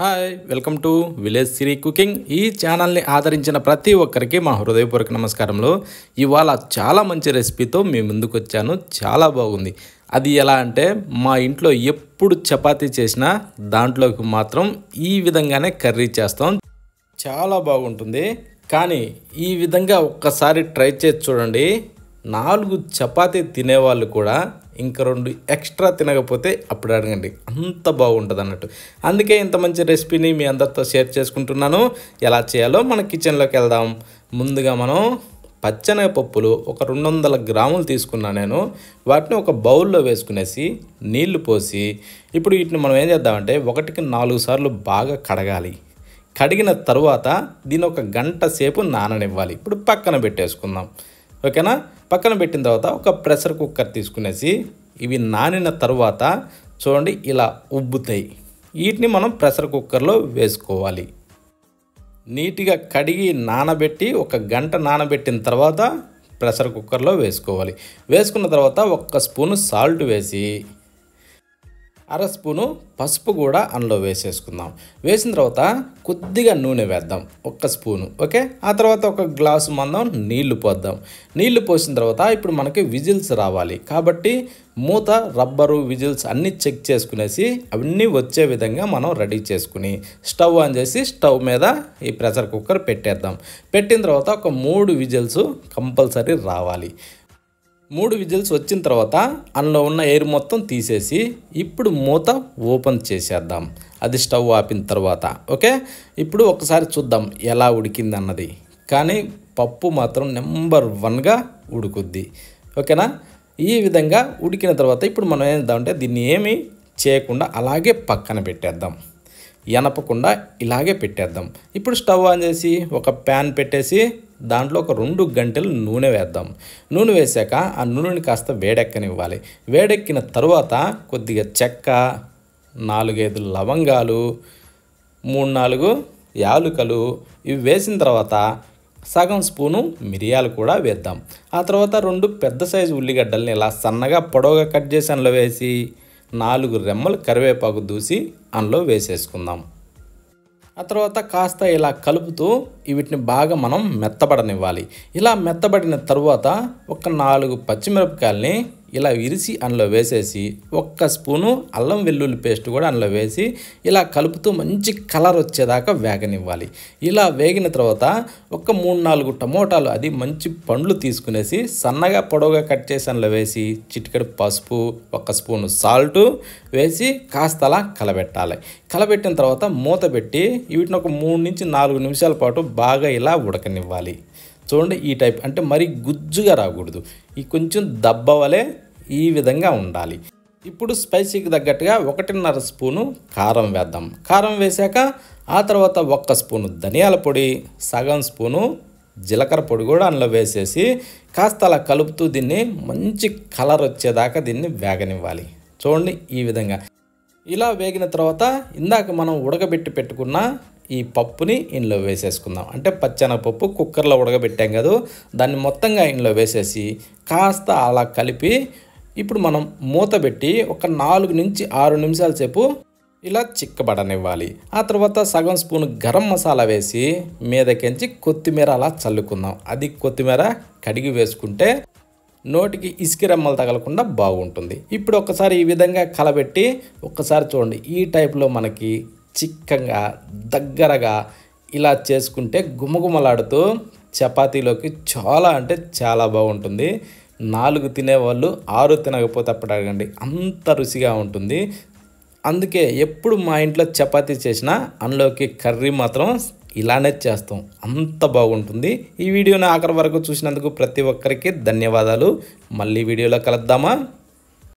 hi welcome to village Siri cooking ఈ ఛానల్ని ఆదరించిన ప్రతి ఒక్కరికి మా హృదయపూర్వక నమస్కారంలో ఇవాళ చాలా మంచి రెసిపీతో మీ ముందుకు వచ్చాను చాలా బాగుంది అది ఎలా అంటే మా ఇంట్లో ఎప్పుడు చపాతీ చేసినా దాంట్లోకి మాత్రం ఈ విధంగానే కర్రీ చేస్తాం చాలా బాగుంటుంది కానీ ఈ విధంగా ఒక్కసారి ట్రై చేసి చూడండి నాలుగు చపాతీ తినేవాళ్ళు కూడా ఇంకా రెండు ఎక్స్ట్రా తినకపోతే అప్పుడు అడగండి అంత బాగుంటుంది అన్నట్టు అందుకే ఇంత మంచి రెసిపీని మీ అందరితో షేర్ చేసుకుంటున్నాను ఎలా చేయాలో మన కిచెన్లోకి వెళ్దాం ముందుగా మనం పచ్చనగపప్పులు ఒక రెండు వందల గ్రాములు తీసుకున్నా నేను వాటిని ఒక బౌల్లో వేసుకునేసి నీళ్లు పోసి ఇప్పుడు వీటిని మనం ఏం చేద్దామంటే ఒకటికి నాలుగు సార్లు బాగా కడగాలి కడిగిన తర్వాత దీని ఒక గంట సేపు నాననివ్వాలి ఇప్పుడు పక్కన పెట్టేసుకుందాం ఓకేనా పక్కన పెట్టిన తర్వాత ఒక ప్రెషర్ కుక్కర్ తీసుకునేసి ఇవి నానిన తర్వాత చూడండి ఇలా ఉబ్బుతాయి వీటిని మనం ప్రెషర్ కుక్కర్లో వేసుకోవాలి నీట్గా కడిగి నానబెట్టి ఒక గంట నానబెట్టిన తర్వాత ప్రెషర్ కుక్కర్లో వేసుకోవాలి వేసుకున్న తర్వాత ఒక్క స్పూన్ సాల్ట్ వేసి అర స్పూను పసుపు కూడా అందులో వేసేసుకుందాం వేసిన తర్వాత కొద్దిగా నూనె వేద్దాం ఒక్క స్పూను ఓకే ఆ తర్వాత ఒక గ్లాసు మందం నీళ్లు పోద్దాం నీళ్లు పోసిన తర్వాత ఇప్పుడు మనకి విజిల్స్ రావాలి కాబట్టి మూత రబ్బరు విజిల్స్ అన్నీ చెక్ చేసుకునేసి అవన్నీ వచ్చే విధంగా మనం రెడీ చేసుకుని స్టవ్ ఆన్ చేసి స్టవ్ మీద ఈ ప్రెషర్ కుక్కర్ పెట్టేద్దాం పెట్టిన తర్వాత ఒక మూడు విజిల్స్ కంపల్సరీ రావాలి మూడు విజిల్స్ వచ్చిన తర్వాత అందులో ఉన్న ఎయిర్ మొత్తం తీసేసి ఇప్పుడు మూత ఓపెన్ చేసేద్దాం అది స్టవ్ ఆపిన తర్వాత ఓకే ఇప్పుడు ఒకసారి చూద్దాం ఎలా ఉడికింది అన్నది కానీ పప్పు మాత్రం నెంబర్ వన్గా ఉడుకుద్ది ఓకేనా ఈ విధంగా ఉడికిన తర్వాత ఇప్పుడు మనం ఏం అంటే దీన్ని ఏమి చేయకుండా అలాగే పక్కన పెట్టేద్దాం ఎనపకుండా ఇలాగే పెట్టేద్దాం ఇప్పుడు స్టవ్ ఆన్ చేసి ఒక ప్యాన్ పెట్టేసి దాంట్లో ఒక రెండు గంటలు నూనె వేద్దాం నూనె వేసాక ఆ నూనెని కాస్త వేడెక్కనివ్వాలి వేడెక్కిన తర్వాత కొద్దిగా చెక్క నాలుగైదు లవంగాలు మూడు నాలుగు యాలుకలు ఇవి వేసిన తర్వాత సగం స్పూను మిరియాలు కూడా వేద్దాం ఆ తర్వాత రెండు పెద్ద సైజు ఉల్లిగడ్డల్ని ఇలా సన్నగా పొడవుగా కట్ చేసి అందులో వేసి నాలుగు రెమ్మలు కరివేపాకు దూసి అందులో వేసేసుకుందాం ఆ తర్వాత కాస్త ఇలా కలుపుతూ వీటిని బాగా మనం మెత్తబడనివ్వాలి ఇలా మెత్తబడిన తర్వాత ఒక నాలుగు పచ్చిమిరపకాయల్ని ఇలా విరిసి అందులో వేసేసి ఒక్క స్పూను అల్లం వెల్లుల్లి పేస్ట్ కూడా అందులో వేసి ఇలా కలుపుతూ మంచి కలర్ వచ్చేదాకా వేగనివ్వాలి ఇలా వేగిన తర్వాత ఒక మూడు నాలుగు టమోటాలు అది మంచి పండ్లు తీసుకునేసి సన్నగా పొడవుగా కట్ చేసి అందులో వేసి చిటికడి పసుపు ఒక స్పూను సాల్టు వేసి కాస్త అలా కలబెట్టాలి కలబెట్టిన తర్వాత మూత పెట్టి వీటిని ఒక మూడు నుంచి నాలుగు నిమిషాల పాటు బాగా ఇలా ఉడకనివ్వాలి చూడండి ఈ టైప్ అంటే మరి గుజ్జుగా రాకూడదు ఈ కొంచెం దబ్బ వలె ఈ విధంగా ఉండాలి ఇప్పుడు స్పైసీకి తగ్గట్టుగా ఒకటిన్నర స్పూను కారం వేద్దాం కారం వేశాక ఆ తర్వాత ఒక్క స్పూను ధనియాల పొడి సగం స్పూను జీలకర్ర పొడి కూడా అందులో వేసేసి కాస్త అలా కలుపుతూ దీన్ని మంచి కలర్ వచ్చేదాకా దీన్ని వేగనివ్వాలి చూడండి ఈ విధంగా ఇలా వేగిన తర్వాత ఇందాక మనం ఉడకబెట్టి పెట్టుకున్న ఈ పప్పుని ఇందులో వేసేసుకుందాం అంటే పచ్చనపప్పు కుక్కర్లో ఉడకబెట్టాం కదా దాన్ని మొత్తంగా ఇందులో వేసేసి కాస్త అలా కలిపి ఇప్పుడు మనం మూత పెట్టి ఒక నాలుగు నుంచి ఆరు నిమిషాల సేపు ఇలా చిక్కబడనివ్వాలి ఆ తర్వాత సగం స్పూన్ గరం మసాలా వేసి మీదకించి కొత్తిమీర అలా చల్లుకుందాం అది కొత్తిమీర కడిగి వేసుకుంటే నోటికి ఇసుకిరెమ్మలు తగలకుండా బాగుంటుంది ఇప్పుడు ఒకసారి ఈ విధంగా కలబెట్టి ఒకసారి చూడండి ఈ టైప్లో మనకి చిక్కగా దగ్గరగా ఇలా చేసుకుంటే గుమగుమలాడుతూ చపాతీలోకి చాలా అంటే చాలా బాగుంటుంది నాలుగు తినేవాళ్ళు ఆరు తినకపోతే అప్పుడు అడగండి అంత రుచిగా ఉంటుంది అందుకే ఎప్పుడు మా ఇంట్లో చపాతీ చేసినా అందులోకి కర్రీ మాత్రం ఇలానే చేస్తాం అంత బాగుంటుంది ఈ వీడియోని ఆఖరి వరకు చూసినందుకు ప్రతి ఒక్కరికి ధన్యవాదాలు మళ్ళీ వీడియోలో కలుద్దామా